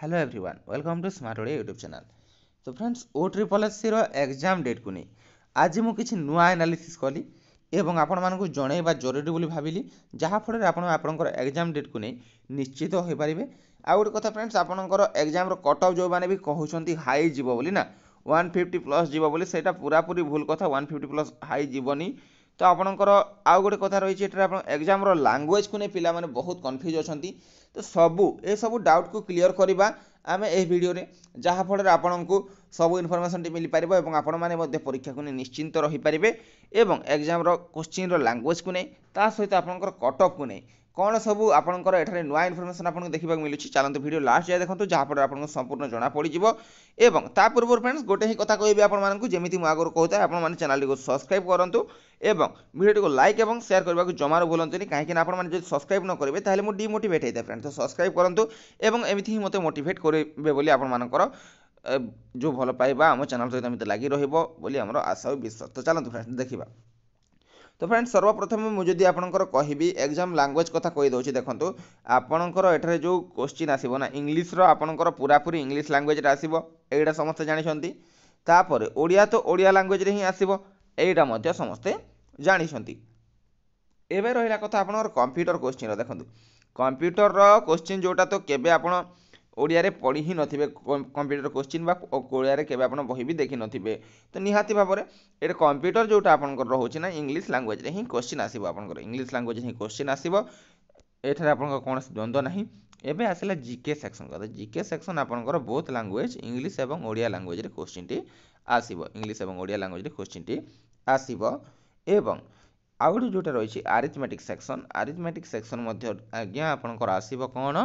hello everyone welcome to smart Odia YouTube channel ତ friends ଓ triple ଏସ୍ସିର ଏକ୍ଜାମ୍ ଡେଟ୍କୁ ନେଇ ଆଜି ମୁଁ କିଛି ନୂଆ ଆନାଲିସିସ୍ କଲି ଏବଂ ଆପଣମାନଙ୍କୁ ଜଣାଇବା ଜରୁରୀ ବୋଲି ଭାବିଲି ଯାହାଫଳରେ ଆପଣ ଆପଣଙ୍କର ଏକ୍ଜାମ୍ ଡେଟ୍କୁ ନେଇ ନିଶ୍ଚିତ ହୋଇପାରିବେ ଆଉ ଗୋଟେ କଥା ଫ୍ରେଣ୍ଡସ୍ ଆପଣଙ୍କର ଏକ୍ଜାମ୍ର କଟ୍ ଅଫ୍ ଯେଉଁମାନେ ବି କହୁଛନ୍ତି ହାଇ ଯିବ ବୋଲି ନା ୱାନ୍ ଫିଫ୍ଟି ପ୍ଲସ୍ ଯିବ ବୋଲି ସେଇଟା ପୁରାପୁରି ଭୁଲ କଥା ୱାନ୍ ଫିଫ୍ଟି ପ୍ଲସ୍ ହାଇ ଯିବନି ତ ଆପଣଙ୍କର ଆଉ ଗୋଟେ କଥା ରହିଛି ଏଠାରେ ଆପଣ ଏକ୍ଜାମ୍ର ଲାଙ୍ଗୁଏଜ୍କୁ ନେଇ ପିଲାମାନେ ବହୁତ କନଫ୍ୟୁଜ୍ ଅଛନ୍ତି ତ ସବୁ ଏସବୁ ଡାଉଟ୍କୁ କ୍ଲିଅର୍ କରିବା ଆମେ ଏହି ଭିଡ଼ିଓରେ ଯାହାଫଳରେ ଆପଣଙ୍କୁ ସବୁ ଇନଫର୍ମେସନ୍ଟି ମିଳିପାରିବ ଏବଂ ଆପଣମାନେ ମଧ୍ୟ ପରୀକ୍ଷାକୁ ନେଇ ନିଶ୍ଚିନ୍ତ ରହିପାରିବେ ଏବଂ ଏକ୍ଜାମ୍ର କୋଶ୍ଚିନ୍ର ଲାଙ୍ଗୁଏଜ୍କୁ ନେଇ ତା ସହିତ ଆପଣଙ୍କର କଟ୍ଅଫ୍କୁ ନେଇ କ'ଣ ସବୁ ଆପଣଙ୍କର ଏଠାରେ ନୂଆ ଇନଫର୍ମେସନ୍ ଆପଣଙ୍କୁ ଦେଖିବାକୁ ମିଳୁଛି ଚାଲନ୍ତୁ ଭିଡ଼ିଓ ଲାଷ୍ଟ ଯାଏ ଦେଖନ୍ତୁ ଯାହାଫଳରେ ଆପଣଙ୍କୁ ସମ୍ପୂର୍ଣ୍ଣ ଜଣା ପଡ଼ିଯିବ ଏବଂ ତା ପୂର୍ବରୁ ଫ୍ରେଣ୍ଡସ୍ ଗୋଟେ ହିଁ କଥା କହିବି ଆପଣମାନଙ୍କୁ ଯେମିତି ମୁଁ ଆଗରୁ କହୁଥାଏ ଆପଣମାନେ ଚ୍ୟାନେଲଟିକୁ ସବସ୍କ୍ରାଇବ୍ କରନ୍ତୁ ଏବଂ ଭିଡ଼ିଓଟିକୁ ଲାଇକ୍ ଏବଂ ସେୟାର କରିବାକୁ ଜମାରୁ ଭୁଲନ୍ତୁନି କାହିଁକିନା ଆପଣମାନେ ଯଦି ସବସ୍କ୍ରାଇବ୍ ନ କରିବେ ତାହେଲେ ମୁଁ ଡିମୋଟିଭେଟ୍ ହେଇଥାଏ ଫ୍ରେଣ୍ଡ ତ ସବସ୍କ୍ରାଇବ୍ କରନ୍ତୁ ଏବଂ ଏମିତି ହିଁ ମୋତେ ମୋଟିଭେଟ୍ କରିବେ ବୋଲି ଆପଣମାନଙ୍କର ଯେଉଁ ଭଲ ପାଇବା ଆମ ଚ୍ୟାନେଲ୍ ସହିତ ଏମିତି ଲାଗି ରହିବ ବୋଲି ଆମର ଆଶା ଓ ବିଶ୍ୱାସ ତ ଚାଲନ୍ତୁ ଫ୍ରେଣ୍ଡ ଦେଖିବା তো ফ্রেন্ড সর্বপ্রথমে মু যদি আপনার কহবি এক্সাম ল্যাঙ্গুয়েজ কথা কইদি দেখুন আপনার এঠার যে কোশ্চিন আসব না ইংলিশর আপনার পুরাপুরি ইংলিশ ল্যাঙ্গুয়েজরে আসব এইটা সমস্তে জাঁচান তাপরে ওড়িয়া তো ওড়িয়া ল্যাঙ্গুয়েজরে হি আসব এইটা মধ্যে সমস্তে জাঁচান এবে রহিলা কথা আপনার কম্পিউটর কোশ্চিনর দেখুন কম্পিউটর কোশ্চিন যেটা তো কেবে আপনার ଓଡ଼ିଆରେ ପଢ଼ି ହିଁ ନଥିବେ କମ୍ପ୍ୟୁଟର କୋଶ୍ଚିନ୍ ବା ଓଡ଼ିଆରେ କେବେ ଆପଣ ବହି ବି ଦେଖିନଥିବେ ତ ନିହାତି ଭାବରେ ଏଇଟା କମ୍ପ୍ୟୁଟର ଯେଉଁଟା ଆପଣଙ୍କର ରହୁଛି ନା ଇଂଲିଶ ଲାଙ୍ଗୁଏଜରେ ହିଁ କୋଶ୍ଚିନ୍ ଆସିବ ଆପଣଙ୍କର ଇଂଲିଶ ଲାଙ୍ଗୁଏଜରେ ହିଁ କୋଶ୍ଚିନ୍ ଆସିବ ଏଠାରେ ଆପଣଙ୍କର କୌଣସି ଦ୍ୱନ୍ଦ୍ୱ ନାହିଁ ଏବେ ଆସିଲା ଜି କେ ସେକ୍ସନ୍ କଥା ଜି କେ ସେକ୍ସନ୍ ଆପଣଙ୍କର ବହୁତ ଲାଙ୍ଗୁଏଜ୍ ଇଂଲିଶ ଏବଂ ଓଡ଼ିଆ ଲାଙ୍ଗୁଏଜରେ କୋଶ୍ଚିନ୍ଟି ଆସିବ ଇଂଲିଶ ଏବଂ ଓଡ଼ିଆ ଲାଙ୍ଗୁଏଜରେ କୋଶ୍ଚିନ୍ଟି ଆସିବ ଏବଂ ଆଉ ଗୋଟେ ଯେଉଁଟା ରହିଛି ଆରିଥମେଟିକ୍ ସେକ୍ସନ୍ ଆରିଥମେଟିକ୍ ସେକ୍ସନ୍ ମଧ୍ୟ ଆଜ୍ଞା ଆପଣଙ୍କର ଆସିବ କ'ଣ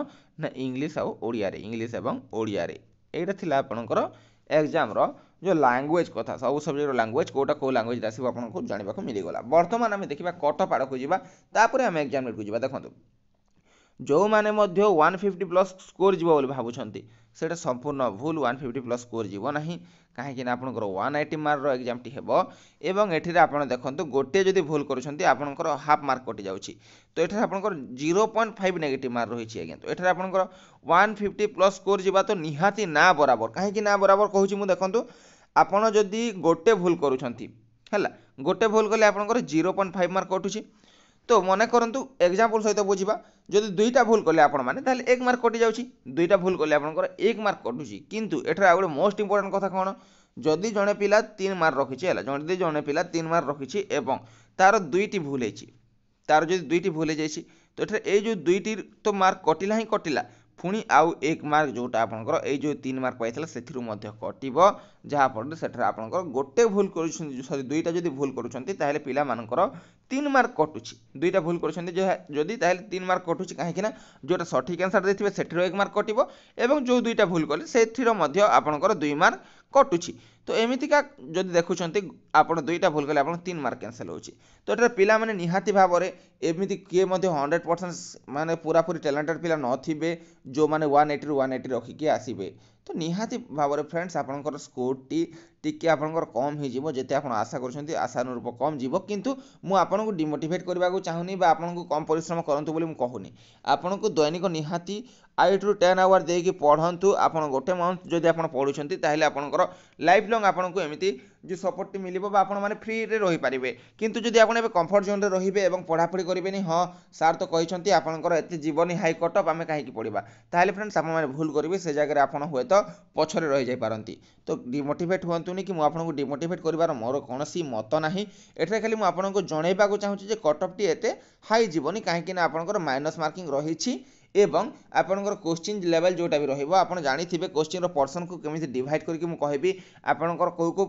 ନା ଇଂଲିଶ ଆଉ ଓଡ଼ିଆରେ ଇଂଲିଶ ଏବଂ ଓଡ଼ିଆରେ ଏଇଟା ଥିଲା ଆପଣଙ୍କର ଏକ୍ଜାମ୍ର ଯେଉଁ ଲାଙ୍ଗୁଏଜ୍ କଥା ସବୁ ସବଜେକ୍ଟର ଲାଙ୍ଗୁଏଜ୍ କେଉଁଟା କେଉଁ ଲାଙ୍ଗୁଏଜ୍ ଆସିବ ଆପଣଙ୍କୁ ଜାଣିବାକୁ ମିଳିଗଲା ବର୍ତ୍ତମାନ ଆମେ ଦେଖିବା କଟଅଫ୍ ଆଡ଼କୁ ଯିବା ତାପରେ ଆମେ ଏକ୍ଜାମ୍ ଡେଟ୍କୁ ଯିବା ଦେଖନ୍ତୁ ଯେଉଁମାନେ ମଧ୍ୟ ୱାନ୍ ଫିଫ୍ଟି ପ୍ଲସ୍ ସ୍କୋର୍ ଯିବ ବୋଲି ଭାବୁଛନ୍ତି ସେଇଟା ସମ୍ପୂର୍ଣ୍ଣ ଭୁଲ ୱାନ୍ ଫିଫ୍ଟି ପ୍ଲସ୍ ସ୍କୋର୍ ଯିବ ନାହିଁ କାହିଁକିନା ଆପଣଙ୍କର ୱାନ୍ ଏଇଟି ମାର୍କର ଏକ୍ଜାମ୍ଟି ହେବ ଏବଂ ଏଠିରେ ଆପଣ ଦେଖନ୍ତୁ ଗୋଟିଏ ଯଦି ଭୁଲ କରୁଛନ୍ତି ଆପଣଙ୍କର ହାଫ୍ ମାର୍କ କଟିଯାଉଛି ତ ଏଠାରେ ଆପଣଙ୍କର zero point five negative mark ରହିଛି ଆଜ୍ଞା ତ ଏଠାରେ ଆପଣଙ୍କର ୱାନ୍ ଫିଫ୍ଟି ପ୍ଲସ୍ ସ୍କୋର୍ ଯିବା ତ ନିହାତି ନା ବରାବର କାହିଁକି ନା ବରାବର କହୁଛି ମୁଁ ଦେଖନ୍ତୁ ଆପଣ ଯଦି ଗୋଟେ ଭୁଲ କରୁଛନ୍ତି ହେଲା ଗୋଟେ ଭୁଲ କଲେ ଆପଣଙ୍କର ଜିରୋ ପଏଣ୍ଟ ଫାଇଭ୍ ମାର୍କ କଟୁଛି তো মনে করতু এক্জাম্পল সহ বুঝবা যদি দুইটা ভুল কলে আপন মানে তাহলে এক মার্ক কটি যাচ্ছি দুইটা ভুল কলে আপনার এক মার্ক কটুছি কিন্তু এটার আগে মোস্ট ইম্পর্টাট কথা কোণ যদি জনে পিলা তিন মার্ক রকিছে হল যদি জনে পিলা তিন মার্ক রকিছে এবং তার দুইটি ভুল হয়েছে তার যদি দুইটি ভুল হয়ে যাই তো এটার এই যে দুইটির তো মার্ক কটিলা হি কটিলা ପୁଣି ଆଉ ଏକ ମାର୍କ ଯେଉଁଟା ଆପଣଙ୍କର ଏଇ ଯେଉଁ ତିନି ମାର୍କ ପାଇଥିଲା ସେଥିରୁ ମଧ୍ୟ କଟିବ ଯାହାଫଳରେ ସେଠାରେ ଆପଣଙ୍କର ଗୋଟେ ଭୁଲ କରୁଛନ୍ତି ସରି ଦୁଇଟା ଯଦି ଭୁଲ କରୁଛନ୍ତି ତାହେଲେ ପିଲାମାନଙ୍କର ତିନି ମାର୍କ କଟୁଛି ଦୁଇଟା ଭୁଲ କରୁଛନ୍ତି ଯଦି ତାହେଲେ ତିନି ମାର୍କ କଟୁଛି କାହିଁକି ନା ଯେଉଁଟା ସଠିକ୍ ଆନ୍ସର୍ ଦେଇଥିବେ ସେଠିର ଏକ ମାର୍କ କଟିବ ଏବଂ ଯେଉଁ ଦୁଇଟା ଭୁଲ କଲେ ସେଥିର ମଧ୍ୟ ଆପଣଙ୍କର ଦୁଇ ମାର୍କ କଟୁଛି ତ ଏମିତିକା ଯଦି ଦେଖୁଛନ୍ତି ଆପଣ ଦୁଇଟା ଭୁଲ କଲେ ଆପଣ ତିନି ମାର୍କ କ୍ୟାନସଲ୍ ହେଉଛି ତ ଏଠାରେ ପିଲାମାନେ ନିହାତି ଭାବରେ ଏମିତି କିଏ ମଧ୍ୟ ହଣ୍ଡ୍ରେଡ଼ ପରସେଣ୍ଟ ମାନେ ପୁରାପୁରି ଟ୍ୟାଲେଣ୍ଟେଡ଼ ପିଲା ନଥିବେ ଯେଉଁମାନେ ୱାନ୍ ଏଇଟିରୁ ୱାନ୍ ଏଇଟି ରଖିକି ଆସିବେ ତ ନିହାତି ଭାବରେ ଫ୍ରେଣ୍ଡସ୍ ଆପଣଙ୍କର ସ୍କୋରଟି ଟିକିଏ ଆପଣଙ୍କର କମ୍ ହେଇଯିବ ଯେତେ ଆପଣ ଆଶା କରୁଛନ୍ତି ଆଶାନୁରୂପ କମ୍ ଯିବ କିନ୍ତୁ ମୁଁ ଆପଣଙ୍କୁ ଡିମୋଟିଭେଟ୍ କରିବାକୁ ଚାହୁଁନି ବା ଆପଣଙ୍କୁ କମ୍ ପରିଶ୍ରମ କରନ୍ତୁ ବୋଲି ମୁଁ କହୁନି ଆପଣଙ୍କୁ ଦୈନିକ ନିହାତି ଆଇଟ୍ରୁ ଟେନ୍ ଆୱାର୍ ଦେଇକି ପଢ଼ନ୍ତୁ ଆପଣ ଗୋଟେ ମନ୍ଥ ଯଦି ଆପଣ ପଢ଼ୁଛନ୍ତି ତାହେଲେ ଆପଣଙ୍କର ଲାଇଫ୍ ଲଙ୍ଗ୍ ଆପଣଙ୍କୁ ଏମିତି যে সপোর্টটি মিলিব বা আপনার ফ্রিরে রহিপারে কিন্তু যদি আপনার এবার কমফর্ট জোন্রে রহবে এবং পড়াপড়ি করবে হ্যাঁ সার তো কিন্তু আপনার এত জীবনী হাই কটঅপ আমি কী পড়া তাহলে ফ্রেন্ডস আপনার ভুল করবে সে জায়গায় আপনার হয়তো পছরে রয়ে যাইপারতি তো ডিমোটিভেট হুঁতুনি কি আপনার ডিমোটিভেট করবার মোর কোণী মত না এটার খালি আপনার জনাইবাকে চাহুছি যে কটঅপটি এত হাই যাবনি কাহিঁকি না আপনার মাইনস মার্কিং রয়েছে এবং আপনার কোশ্চিন লেভেল যেটা বি রহব আপনার জাঁথিবে কোশ্চিন্র পর্সনকে কেমি ডিভাইড করি কহবি আপনার কেউ কেউ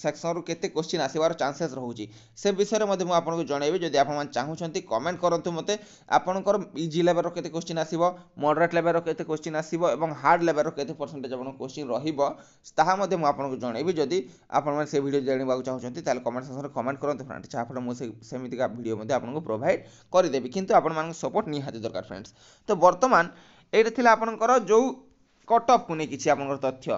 ସେକ୍ସନରୁ କେତେ କୋଶ୍ଚିନ୍ ଆସିବାର ଚାନ୍ସେସ୍ ରହୁଛି ସେ ବିଷୟରେ ମଧ୍ୟ ମୁଁ ଆପଣଙ୍କୁ ଜଣାଇବି ଯଦି ଆପଣମାନେ ଚାହୁଁଛନ୍ତି କମେଣ୍ଟ କରନ୍ତୁ ମୋତେ ଆପଣଙ୍କର ଇଜି ଲେଭେଲ୍ର କେତେ କୋଶ୍ଚିନ୍ ଆସିବ ମଡ଼ରେଟ୍ ଲେଭେଲ୍ର କେତେ କୋଶ୍ଚିନ୍ ଆସିବ ଏବଂ ହାର୍ଡ଼ ଲେଭେଲ୍ର କେତେ ପରସେଣ୍ଟେଜ୍ ଆପଣଙ୍କ କୋଶ୍ଚିନ୍ ରହିବ ତାହା ମଧ୍ୟ ମୁଁ ଆପଣଙ୍କୁ ଜଣାଇବି ଯଦି ଆପଣମାନେ ସେ ଭିଡ଼ିଓ ଜାଣିବାକୁ ଚାହୁଁଛନ୍ତି ତାହେଲେ କମେଣ୍ଟ ସେକ୍ସନରେ କମେଣ୍ଟ କରନ୍ତୁ ଫ୍ରେଣ୍ଡ ଯାହାଫଳରେ ମୁଁ ସେ ସେମିତିକା ଭିଡ଼ିଓ ମଧ୍ୟ ଆପଣଙ୍କୁ ପ୍ରୋଭାଇଡ଼ କରିଦେବି କିନ୍ତୁ ଆପଣମାନଙ୍କ ସପୋର୍ଟ ନିହାତି ଦରକାର ଫ୍ରେଣ୍ଡସ୍ ତ ବର୍ତ୍ତମାନ ଏଇଟା ଥିଲା ଆପଣଙ୍କର ଯେଉଁ କଟଅଫ୍କୁ ନେଇ କିଛି ଆପଣଙ୍କର ତଥ୍ୟ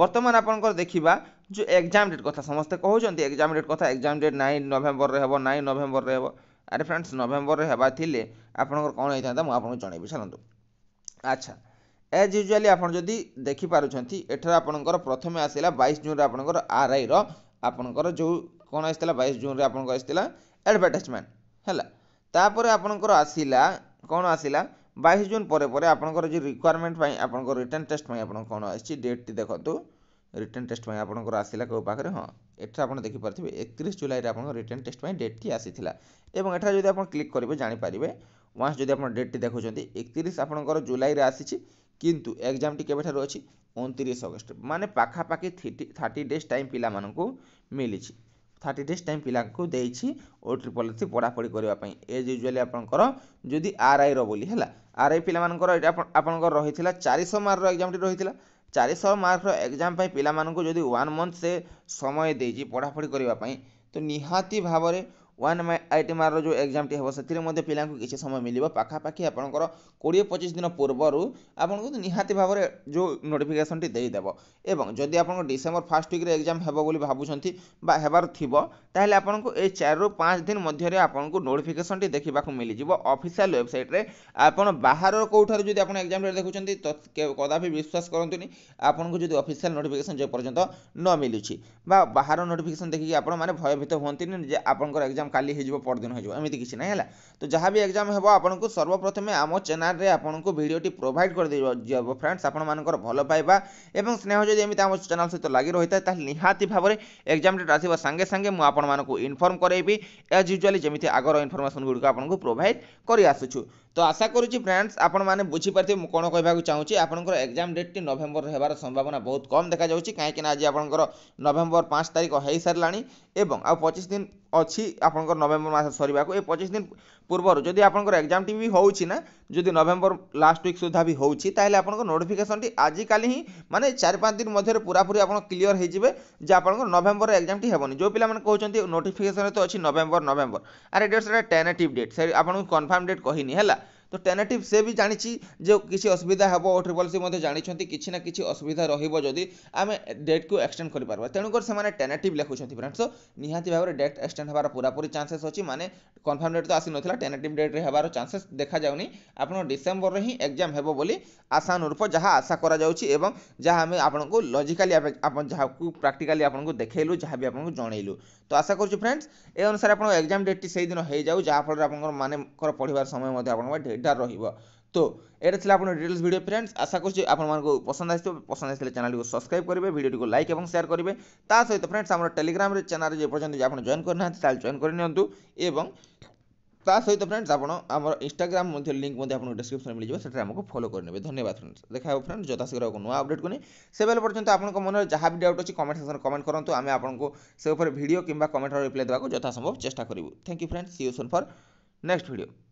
বর্তমান আপনার দেখা যে এক্সাম ডেট কথা সমস্তে কুমার এক্সাম ডেট কথা এক্সাম ডেট নাই নভেম্বরের হব নাই নভেম্বরের হব আরে ফ্রেন্ডস নভেম্বরের হওয়া লে আপনার কম হয়ে থাকে আপনার জনাইবি ছাড়ু আচ্ছা এজ ইউজুয়ালি আপনার যদি দেখিপারুচ্ছেন এঠার আপনার প্রথমে আসলা বাইশ জুন আপনার আর আই আপনার যে কোণ আসছিল বাইশ জুন আপনার আসছিল আডভার্টাইজমেন্ট হল তাপরে আপনার আসলা কোণ আসলা বাইশ জুন পরে পরে আপনার যে রিকোয়ারমেন্ট পাই আপনার রিটর্ন টেস্ট পাই আপনার কোণ আসছে ডেটটি দেখতু রিটর্ন টেস্ট পাই আপনার আসিলা কেউ পাখে হ্যাঁ এটা আপনার দেখিপারে একত্রিশ জুলাইরে আপনার রিটর্ন টেস্ট পাই ডেটটি আসিলা এবং এটা যদি আপনার ক্লিক করবে জাঁপারে ওয়ান্স যদি আপনার ডেটটি দেখুছেন একত্রিশ আপনার জুলাইরে আসিছি কিন্তু এক্সামটি কেবেঠার অছি অণতিরিশ অগস্ট মানে পাখাপাখি থার্টি ডেজ টাইম পিলামানঙ্কু মিলিছি থার্টি ডেଜ୍ ଟାଇମ୍ ପିଲାଙ୍କୁ ଦେଇଛି ଓ ଟ୍ରିପଲ୍ ଏସ୍ସି ପଢ଼ାପଢ଼ି କରିବା ପାଇଁ ଏଜ୍ ୟୁଜୁଆଲି ଆପଣଙ୍କର ଯଦି ଆର୍ ଆଇର ବୋଲି ହେଲା ଆର୍ ଆଇ ପିଲାମାନଙ୍କର ଏଇଟା ଆପଣଙ୍କର ରହିଥିଲା ଚାରିଶହ ମାର୍କର ଏକ୍ଜାମ୍ଟି ରହିଥିଲା ଚାରିଶହ ମାର୍କର ଏକ୍ଜାମ୍ ପାଇଁ ପିଲାମାନଙ୍କୁ ଯଦି ୱାନ୍ ମନ୍ଥ ସେ ସମୟ ଦେଇଛି ପଢ଼ାପଢ଼ି କରିବା ପାଇଁ ତ ନିହାତି ଭାବରେ ওয়ান ଆଇଟିଏମ୍ଆର୍ର ଯେଉଁ ଏକ୍ଜାମ୍ଟି ହେବ ସେଥିରେ ମଧ୍ୟ ପିଲାଙ୍କୁ କିଛି ସମୟ ମିଳିବ ପାଖାପାଖି ଆପଣଙ୍କର କୋଡ଼ିଏ ପଚିଶ ଦିନ ପୂର୍ବରୁ ଆପଣଙ୍କୁ ନିହାତି ଭାବରେ ଯେଉଁ ନୋଟିଫିକେସନ୍ଟି ଦେଇଦେବ ଏବଂ ଯଦି ଆପଣଙ୍କ ଡିସେମ୍ବର ଫାର୍ଷ୍ଟ ୱିକ୍ରେ ଏକ୍ଜାମ୍ ହେବ ବୋଲି ଭାବୁଛନ୍ତି ବା ହେବାର ଥିବ ତାହେଲେ ଆପଣଙ୍କୁ ଏଇ ଚାରିରୁ ପାଞ୍ଚ ଦିନ ମଧ୍ୟରେ ଆପଣଙ୍କୁ ନୋଟିଫିକେସନ୍ଟି ଦେଖିବାକୁ ମିଳିଯିବ ଅଫିସିଆଲ୍ ୱେବସାଇଟ୍ରେ ଆପଣ ବାହାରର କେଉଁଠାରୁ ଯଦି ଆପଣ ଏକ୍ଜାମ୍ରେ ଦେଖୁଛନ୍ତି ତ କଦାପି ବିଶ୍ୱାସ କରନ୍ତୁନି ଆପଣଙ୍କୁ ଯଦି ଅଫିସିଆଲ୍ ନୋଟିଫିକେସନ୍ ଯେ ପର୍ଯ୍ୟନ୍ତ ନ ମିଳୁଛି ବା ବାହାର ନୋଟିଫିକେସନ୍ ଦେଖିକି ଆପଣମାନେ ଭୟଭୀତ ହୁଅନ୍ତିନି ଯେ ଆପଣଙ୍କର ଏକ୍ଜାମ୍ কালি হিজিবো পরদিন হিজিবো এমিতি কিছি নাই হেলা তো জহাবি এগজাম হেব আপোনক সর্বপ্রথমে আমো চ্যানেল রে আপোনক ভিডিওটি প্রভাইড কৰি দেব জিবো ফ্রেন্ডস আপোন মানকৰ ভাল পাইবা এবং স্নেহ যদি এমিতি আমো চানেল সৈতে লাগি ৰহিতা তাই নিহাতি ভাৱৰে এগজাম ডেট আছিব সাঙে সাঙে মই আপোন মানক ইনফর্ম কৰাইবি এজ ইউজুৱেলি जेमिथि আগৰ ইনফৰমেচন গুৰুকা আপোনক প্রভাইড কৰি আছুচু তো আশা করুছি ଫ୍ରେଣ୍ଡସ୍ ଆପଣମାନେ ବୁଝିପାରିଥିବେ ମୁଁ କ'ଣ କହିବାକୁ ଚାହୁଁଛି ଆପଣଙ୍କର ଏକ୍ଜାମ୍ ଡେଟ୍ଟି ନଭେମ୍ବର ହେବାର ସମ୍ଭାବନା ବହୁତ କମ୍ ଦେଖାଯାଉଛି କାହିଁକିନା ଆଜି ଆପଣଙ୍କର ନଭେମ୍ବର ପାଞ୍ଚ ତାରିଖ ହୋଇସାରିଲାଣି ଏବଂ ଆଉ ପଚିଶ ଦିନ ଅଛି ଆପଣଙ୍କର ନଭେମ୍ବର ମାସ ସରିବାକୁ ଏ ପଚିଶ ଦିନ ପୂର୍ବରୁ ଯଦି ଆପଣଙ୍କର ଏକ୍ଜାମ୍ଟି ବି ହେଉଛି ନା ଯଦି ନଭେମ୍ବର ଲାଷ୍ଟ ୱିକ୍ ସୁଦ୍ଧା ବି ହେଉଛି ତାହେଲେ ଆପଣଙ୍କ ନୋଟିଫିକେସନ୍ଟି ଆଜିକାଲି ହିଁ ମାନେ ଚାରି ପାଞ୍ଚ ଦିନ ମଧ୍ୟରେ ପୁରାପୁରି ଆପଣ କ୍ଲିଅର୍ ହୋଇଯିବେ ଯେ ଆପଣଙ୍କର ନଭେମ୍ବର ଏକ୍ଜାମ୍ଟି ହେବନି ଯେଉଁ ପିଲାମାନେ କହୁଛନ୍ତି ନୋଟିଫିକେସନ୍ରେ ତ ଅଛି ନଭେମ୍ବର ନଭେମ୍ବର ଆରେ ଡେଟ୍ ସେଟା ଟେନେଟିଭ୍ ଡେଟ୍ ସେ ଆପଣଙ୍କୁ କନଫର୍ମ ଡେଟ୍ କହିନି ହେଲା ତ ଟେନେଟିଭ୍ ସେ ବି ଜାଣିଛି ଯେ କିଛି ଅସୁବିଧା ହେବ ଓ ଟ୍ରିପଲ୍ ସି ମଧ୍ୟ ଜାଣିଛନ୍ତି କିଛି ନା କିଛି ଅସୁବିଧା ରହିବ ଯଦି ଆମେ ଡେଟ୍କୁ ଏକ୍ସଟେଣ୍ଡ କରିପାରିବା ତେଣୁକରି ସେମାନେ ଟେନେଟିଭ୍ ଲେଖୁଛନ୍ତି ଫ୍ରେଣ୍ଡସ୍ ନିହାତି ଭାବରେ ଡେଟ୍ ଏକ୍ସଟେଣ୍ଡ ହେବାର ପୁରାପୁରି ଚାନ୍ସେସ୍ ଅଛି ମାନେ କନଫର୍ମ ଡେଟ୍ ତ ଆସିନଥିଲା ଟେନେଟିଭ୍ ଡେଟ୍ରେ ହେବାର ଚାନ୍ସେସ୍ ଦେଖାଯାଉନି ଆପଣ ଡିସେମ୍ବରରେ ହିଁ ଏକ୍ଜାମ୍ ହେବ ବୋଲି ଆଶାନୁରୂପ ଯାହା ଆଶା କରାଯାଉଛି ଏବଂ ଯାହା ଆମେ ଆପଣଙ୍କୁ ଲଜିକାଲି ଆପଣ ଯାହାକୁ ପ୍ରାକ୍ଟିକାଲି ଆପଣଙ୍କୁ ଦେଖାଇଲୁ ଯାହା ବି ଆପଣଙ୍କୁ ଜଣେଇଲୁ ତ ଆଶା କରୁଛୁ ଫ୍ରେଣ୍ଡସ୍ ଏ ଅନୁସାରେ ଆପଣଙ୍କ ଏକ୍ଜାମ୍ ଡେଟ୍ଟି ସେଇଦିନ ହେଇଯାଉ ଯାହାଫଳରେ ଆପଣଙ୍କର ମାନେଙ୍କର ପଢ଼ିବାର ସମୟ ମଧ୍ୟ ଆପଣଙ୍କ ଏଇଟା ରହିବ তো এটা ছিল আপনার ডিটেলস ভিডিও ফ্রেন্ডস আশা করছি আপনার পসন্দ আসবে পসন্দ আসলে চ্যানেলটি সবসক্রাইব করবে ভিডিওটি লাইক এবং সেয়ার করবে তা সহ ফ্রেন্ডস আমার টেলিগ্রামে চ্যানেল যে পর্যন্ত আপনার জয়েন করে না তাহলে জয়েন করে নিউ এবং তা সহ ফ্রেন্ডস আপনার আমার ইনস্টাগ্রাম মধ্যে লিঙ্ক মধ্যে আপনার ডিসক্রিপশন মিলে যাবে সেটা আমাকে ফলো করে নেবে ধন্যবাদ ফ্রেন্ডস দেখা হবে ফ্রেন্ডস যথাশীঘ্র এক নয় আপডেট করি সেবেলে পর্যন্ত আপনার মনে যা বি ডাউট অছি কমেন্ট সেকশন কমেন্ট করতু আমি আপনার সে উপরে ভিডিও কিংবা কমেন্টর রিপ্লাই দেওয়া যথাসম্ভব চেষ্টা করবু thank you friends see you soon for next video